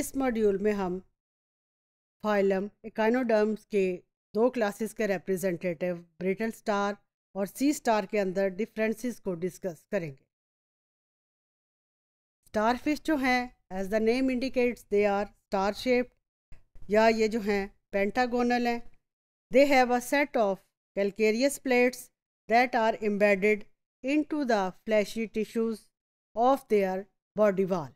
इस मॉड्यूल में हम फाइलम इकाइनोडर्म्स के दो क्लासेस के रिप्रेजेंटेटिव ब्रिटल स्टार और सी स्टार के अंदर डिफरेंसेस को डिस्कस करेंगे स्टारफिश जो हैं as the name indicates they are star shaped या ये जो हैं पेंटागोनल हैं they have a set of calcareous plates that are embedded to the fleshy tissues of their body wall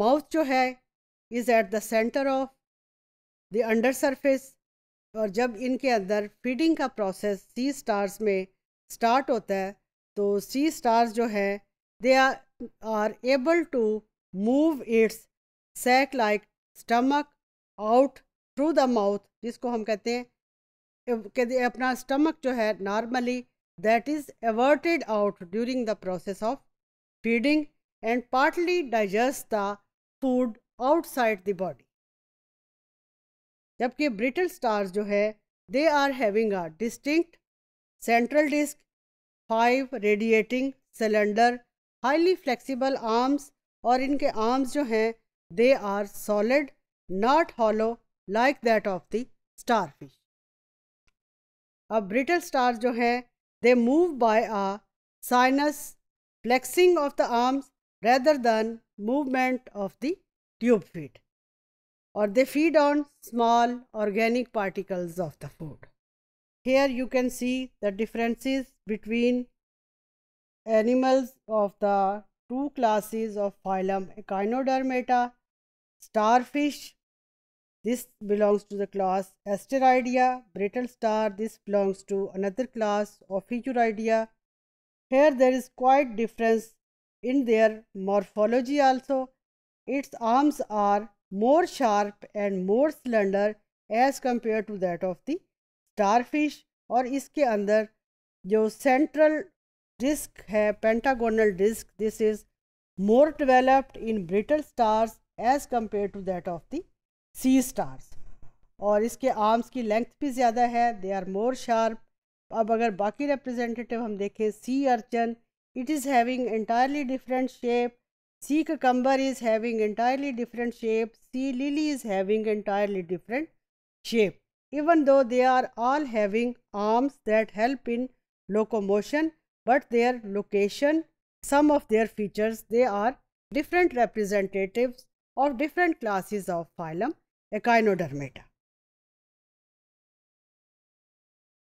mouth जो है is at the centre of the under surface और जब इनके अंदर फीडिंग का प्रोसेस सी स्टार्स में start होता है तो सी स्टार्स जो है they are are able to move its sac like stomach out through the mouth जिसको हम कहते हैं कहते अपना स्टमक जो है normally that is everted out during the process of feeding and partly digests the food outside the body. जबकि brittle stars जो है they are having a distinct central disc five radiating cylinder highly flexible arms और इनके arms जो हैं they are solid not hollow like that of the star fish अब brittle star जो हैं they move by a sinuous flexing of the arms rather than movement of the tube feed or they feed on small organic particles of the food. Here you can see the differences between animals of the two classes of phylum Echinodermata, starfish, this belongs to the class Asteroidea, brittle star, this belongs to another class of Ophiuridea. Here there is quite difference in their morphology also. Its arms are more sharp and more slender as compared to that of the starfish और इसके अंदर जो central disc है pentagonal disc this is more developed in brittle stars as compare to that of the sea stars और इसके arms की length भी ज़्यादा है दे आर मोर शार्प अब अगर बाकी रिप्रेजेंटेटिव हम देखें सी अर्चन it is having entirely different shape sea cucumber is having entirely different shape sea lily is having entirely different shape even though they are all having arms that help in locomotion but their location some of their features they are different representatives of different classes of phylum echinodermata